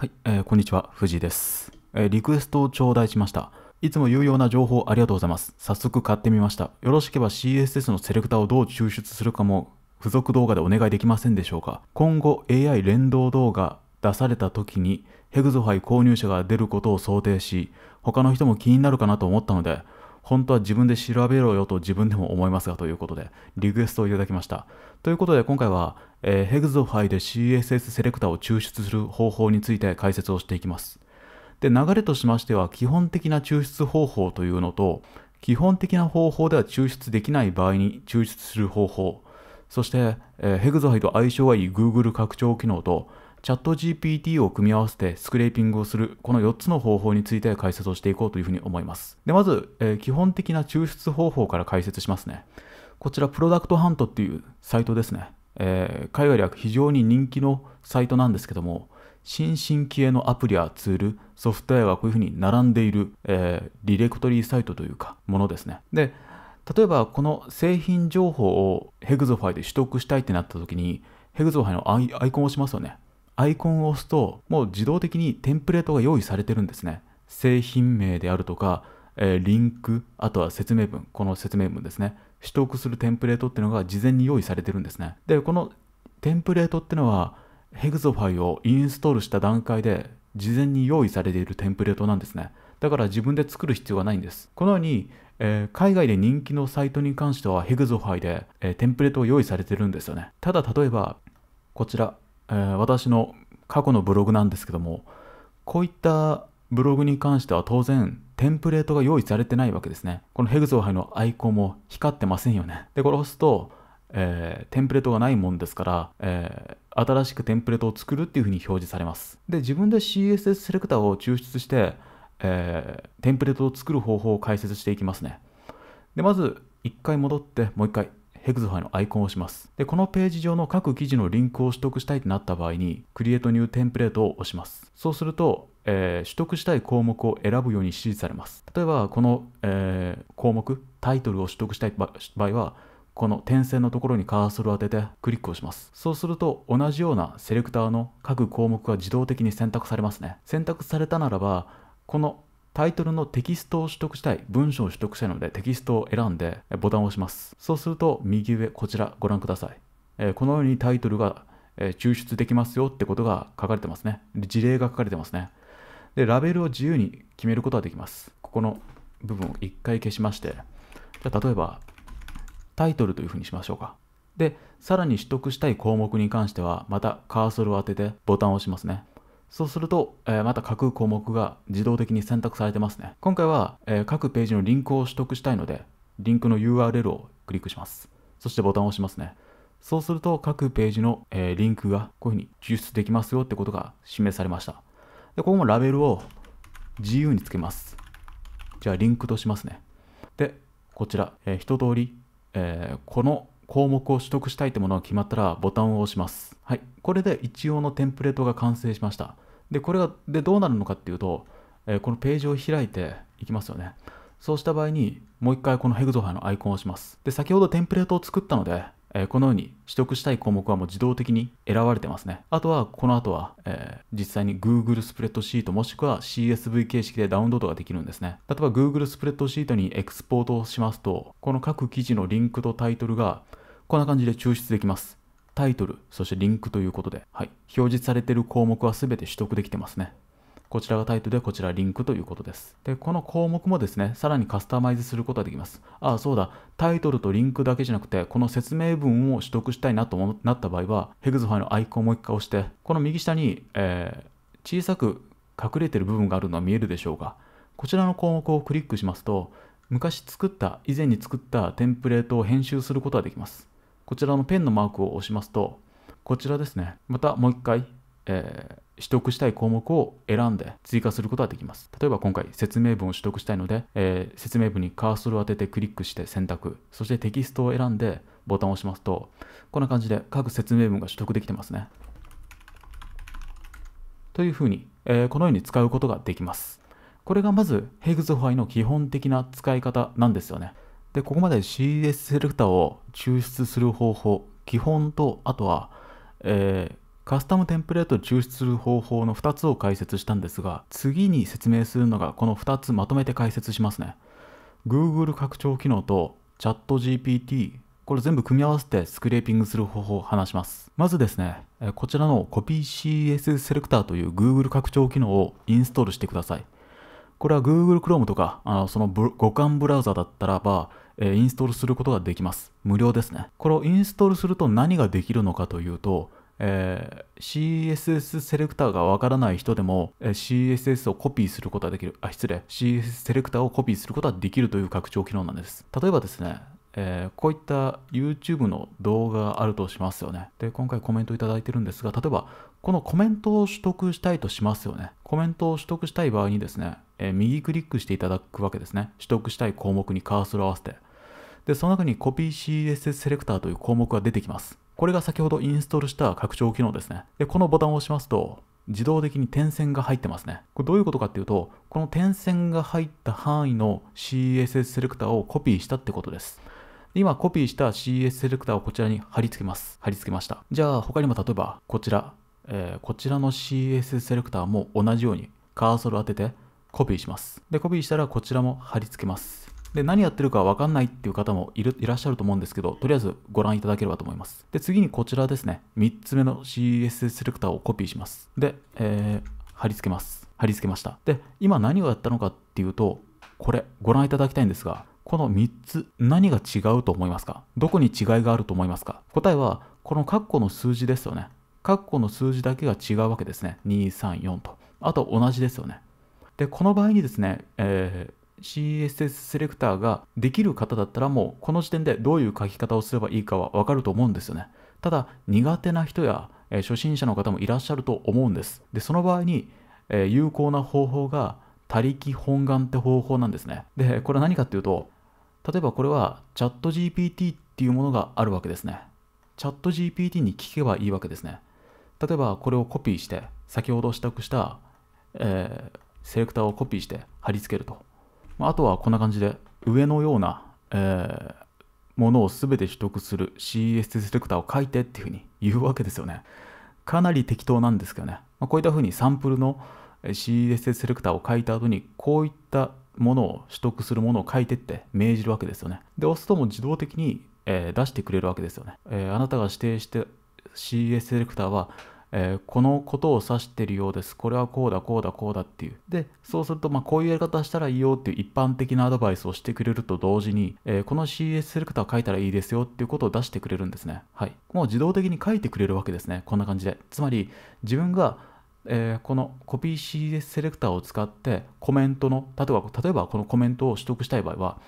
はい、えー、こんにちは、藤井です、えー、リクエストを頂戴しました。いつも有用な情報ありがとうございます。早速買ってみました。よろしければ CSS のセレクターをどう抽出するかも付属動画でお願いできませんでしょうか。今後 AI 連動動画出された時にヘグゾファイ購入者が出ることを想定し、他の人も気になるかなと思ったので、本当は自分で調べろよと自分でも思いますがということで、リクエストをいただきました。ということで今回は、えー、ヘグゾファイで CSS セレクターを抽出する方法について解説をしていきます。で、流れとしましては、基本的な抽出方法というのと、基本的な方法では抽出できない場合に抽出する方法、そして、えー、ヘグゾファイと相性がいい Google 拡張機能と、チャット GPT を組み合わせてスクレーピングをする、この4つの方法について解説をしていこうというふうに思います。で、まず、えー、基本的な抽出方法から解説しますね。こちら、プロダクトハントっていうサイトですね。えー、海外では非常に人気のサイトなんですけども、新進気鋭のアプリやツール、ソフトウェアがこういうふうに並んでいる、えー、ディレクトリーサイトというか、ものですね。で、例えばこの製品情報をヘグゾファイで取得したいってなった時に、ヘグゾファイのアイコンをしますよね。アイコンを押すともう自動的にテンプレートが用意されてるんですね製品名であるとか、えー、リンクあとは説明文この説明文ですね取得するテンプレートっていうのが事前に用意されてるんですねでこのテンプレートってのはヘグゾファイをインストールした段階で事前に用意されているテンプレートなんですねだから自分で作る必要はないんですこのように、えー、海外で人気のサイトに関してはヘグゾファイで、えー、テンプレートを用意されてるんですよねただ例えばこちらえー、私の過去のブログなんですけどもこういったブログに関しては当然テンプレートが用意されてないわけですねこのヘグゾーイのアイコンも光ってませんよねでこれを押すと、えー、テンプレートがないもんですから、えー、新しくテンプレートを作るっていうふうに表示されますで自分で CSS セレクターを抽出して、えー、テンプレートを作る方法を解説していきますねでまず1回戻ってもう1回ヘクゾファイのアイコンを押します。で、このページ上の各記事のリンクを取得したいとなった場合に、Create New Template を押します。そうすると、えー、取得したい項目を選ぶように指示されます。例えば、この、えー、項目、タイトルを取得したい場合は、この点線のところにカーソルを当ててクリックをします。そうすると同じようなセレクターの各項目が自動的に選択されますね。選択されたならば、このタイトルのテキストを取得したい、文章を取得したいのでテキストを選んでボタンを押します。そうすると右上こちらご覧ください。このようにタイトルが抽出できますよってことが書かれてますね。事例が書かれてますね。で、ラベルを自由に決めることができます。ここの部分を一回消しまして、じゃあ例えばタイトルというふうにしましょうか。で、さらに取得したい項目に関しては、またカーソルを当ててボタンを押しますね。そうすると、えー、また各項目が自動的に選択されてますね。今回は、えー、各ページのリンクを取得したいので、リンクの URL をクリックします。そしてボタンを押しますね。そうすると各ページの、えー、リンクがこういうふうに抽出できますよってことが示されました。で、ここもラベルを自由につけます。じゃあリンクとしますね。で、こちら、えー、一通り、えー、この項目を取得したいってものが決まったらボタンを押します。はい。これで一応のテンプレートが完成しました。で、これが、で、どうなるのかっていうと、えー、このページを開いていきますよね。そうした場合に、もう一回このヘグゾファのアイコンを押します。で、先ほどテンプレートを作ったので、えー、このように取得したい項目はもう自動的に選ばれてますね。あとは、この後は、えー、実際に Google スプレッドシートもしくは CSV 形式でダウンロードができるんですね。例えば Google スプレッドシートにエクスポートをしますと、この各記事のリンクとタイトルが、こんな感じで抽出できます。タイトル、そしてリンクということで、はい、表示されている項目は全て取得できてますね。こちらがタイトルで、こちらリンクということです。で、この項目もですね、さらにカスタマイズすることができます。ああ、そうだ、タイトルとリンクだけじゃなくて、この説明文を取得したいなとなった場合は、ヘグゾファイのアイコンをもう一回押して、この右下に、えー、小さく隠れてる部分があるのは見えるでしょうが、こちらの項目をクリックしますと、昔作った、以前に作ったテンプレートを編集することができます。こちらのペンのマークを押しますと、こちらですね、またもう一回、えー、取得したい項目を選んで追加することができます。例えば今回説明文を取得したいので、えー、説明文にカーソルを当ててクリックして選択、そしてテキストを選んでボタンを押しますと、こんな感じで各説明文が取得できてますね。というふうに、えー、このように使うことができます。これがまずヘグズファイの基本的な使い方なんですよね。で、ここまで CS セレクターを抽出する方法、基本と、あとは、えー、カスタムテンプレートを抽出する方法の2つを解説したんですが、次に説明するのがこの2つまとめて解説しますね。Google 拡張機能と ChatGPT、これ全部組み合わせてスクレーピングする方法を話します。まずですね、こちらの CopyCS セレクターという Google 拡張機能をインストールしてください。これは Google Chrome とか、あのその互換ブラウザだったらば、えー、インストールすることができます。無料ですね。これをインストールすると何ができるのかというと、えー、CSS セレクターがわからない人でも、えー、CSS をコピーすることができる。あ、失礼。CSS セレクターをコピーすることができるという拡張機能なんです。例えばですね、えー、こういった YouTube の動画があるとしますよね。で、今回コメントいただいてるんですが、例えば、このコメントを取得したいとしますよね。コメントを取得したい場合にですね、えー、右クリックしていただくわけですね。取得したい項目にカーソルを合わせて。で、その中にコピー CSS セレクターという項目が出てきます。これが先ほどインストールした拡張機能ですね。で、このボタンを押しますと、自動的に点線が入ってますね。これどういうことかっていうと、この点線が入った範囲の CSS セレクターをコピーしたってことです。今コピーした CS セレクターをこちらに貼り付けます。貼り付けました。じゃあ他にも例えばこちら、えー、こちらの CS セレクターも同じようにカーソル当ててコピーします。で、コピーしたらこちらも貼り付けます。で、何やってるかわかんないっていう方もいるいらっしゃると思うんですけど、とりあえずご覧いただければと思います。で、次にこちらですね。3つ目の CSS セレクターをコピーします。で、えー、貼り付けます。貼り付けました。で、今何をやったのかっていうと、これ、ご覧いただきたいんですが、この3つ、何が違うと思いますかどこに違いがあると思いますか答えは、この括弧の数字ですよね。括弧の数字だけが違うわけですね。234と。あと同じですよね。で、この場合にですね、えー、CSS セレクターができる方だったらもうこの時点でどういう書き方をすればいいかはわかると思うんですよね。ただ、苦手な人や、えー、初心者の方もいらっしゃると思うんです。で、その場合に、えー、有効な方法が、他力本願って方法なんですね。で、これ何かっていうと、例えばこれはチャット GPT っていうものがあるわけですね。チャット GPT に聞けばいいわけですね。例えばこれをコピーして、先ほど支度した、えー、セレクターをコピーして貼り付けると。あとはこんな感じで上のような、えー、ものを全て取得する CSS セレクターを書いてっていうふうに言うわけですよね。かなり適当なんですけどね。まあ、こういったふうにサンプルの CSS セレクターを書いた後にこういったものを取得するものを書いてって命じるわけですよね。で、押すとも自動的に、えー、出してくれるわけですよね。えー、あなたが指定して CSS セレクターはえー、このことを指しているようです。これはこうだ、こうだ、こうだっていう。で、そうすると、まあ、こういうやり方したらいいよっていう一般的なアドバイスをしてくれると同時に、えー、この CS セレクター書いたらいいですよっていうことを出してくれるんですね。はい。もう自動的に書いてくれるわけですね。こんな感じで。つまり、自分がえー、このコピー CS セレクターを使ってコメントの例えば例えばこのコメントを取得したい場合は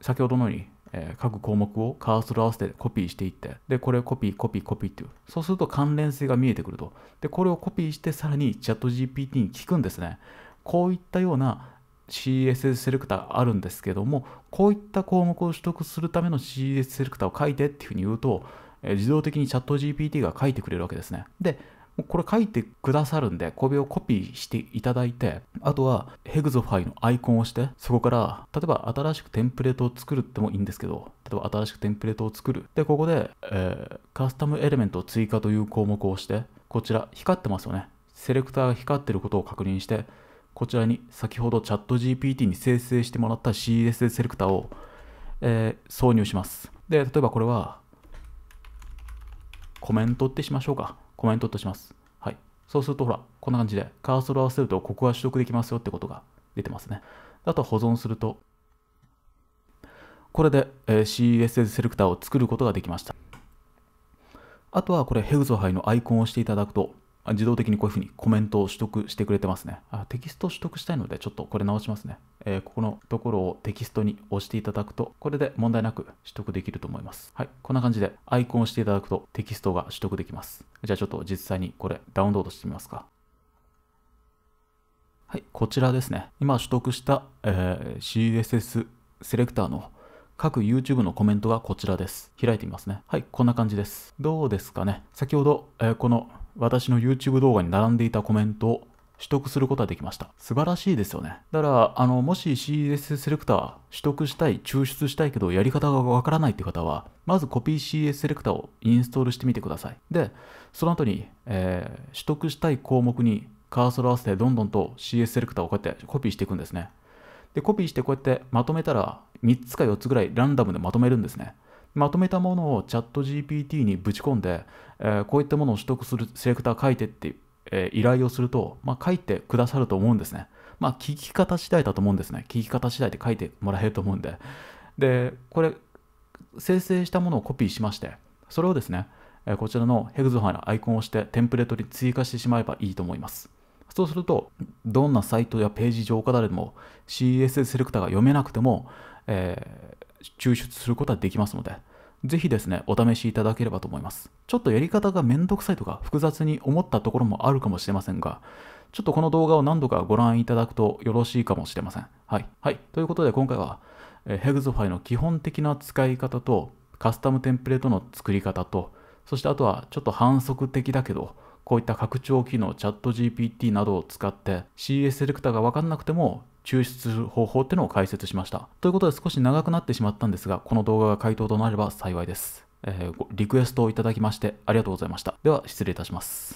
先ほどのようにえー、各項目をカーソル合わせてコピーしていって、で、これをコピー、コピー、コピーっていう。そうすると関連性が見えてくると。で、これをコピーして、さらにチャット GPT に聞くんですね。こういったような CSS セレクターあるんですけども、こういった項目を取得するための CSS セレクターを書いてっていうふうに言うと、えー、自動的にチャット GPT が書いてくれるわけですね。で、これ書いてくださるんで、これをコピーしていただいて、あとはヘグゾファイのアイコンをして、そこから、例えば新しくテンプレートを作るってもいいんですけど、例えば新しくテンプレートを作る。で、ここで、えー、カスタムエレメントを追加という項目を押して、こちら光ってますよね。セレクターが光ってることを確認して、こちらに先ほどチャット GPT に生成してもらった CSS セレクターを、えー、挿入します。で、例えばこれは、コメントってしましょうか。コメントとします。はい。そうするとほら、こんな感じでカーソルを合わせるとここは取得できますよってことが出てますね。あとは保存すると、これで CSS セレクターを作ることができました。あとはこれヘグゾハイのアイコンを押していただくと、自動的にこういうふうにコメントを取得してくれてますね。あテキスト取得したいので、ちょっとこれ直しますね、えー、ここのところをテキストに押していただくと、これで問題なく取得できると思います。はい、こんな感じでアイコンをしていただくとテキストが取得できます。じゃあちょっと実際にこれダウンロードしてみますか。はい、こちらですね。今取得した、えー、CSS セレクターの各 YouTube のコメントがこちらです。開いてみますね。はい、こんな感じです。どうですかね。先ほど、えー、この私の YouTube 動画に並んでいたコメントを取得することができました。素晴らしいですよね。だから、あの、もし CSS セレクター取得したい、抽出したいけど、やり方がわからないっていう方は、まずコピー CS セレクターをインストールしてみてください。で、その後に、えー、取得したい項目にカーソル合わせてどんどんと CS セレクターをこうやってコピーしていくんですね。で、コピーしてこうやってまとめたら、3つか4つぐらいランダムでまとめるんですね。まとめたものをチャット GPT にぶち込んで、えー、こういったものを取得するセレクター書いてって、えー、依頼をすると、まあ、書いてくださると思うんですね。まあ、聞き方次第だと思うんですね。聞き方次第で書いてもらえると思うんで。で、これ、生成したものをコピーしまして、それをですね、こちらのヘグゾファイのアイコンを押してテンプレートに追加してしまえばいいと思います。そうすると、どんなサイトやページ上か誰でも CSS セレクターが読めなくても、え抽出することはできますので、ぜひですね、お試しいただければと思います。ちょっとやり方がめんどくさいとか複雑に思ったところもあるかもしれませんが、ちょっとこの動画を何度かご覧いただくとよろしいかもしれません。はい。はい。ということで今回は、えヘグゾファイの基本的な使い方と、カスタムテンプレートの作り方と、そしてあとはちょっと反則的だけど、こういった拡張機能、チャット GPT などを使って CS セレクターがわかんなくても抽出する方法ってのを解説しました。ということで少し長くなってしまったんですが、この動画が回答となれば幸いです。えー、リクエストをいただきましてありがとうございました。では失礼いたします。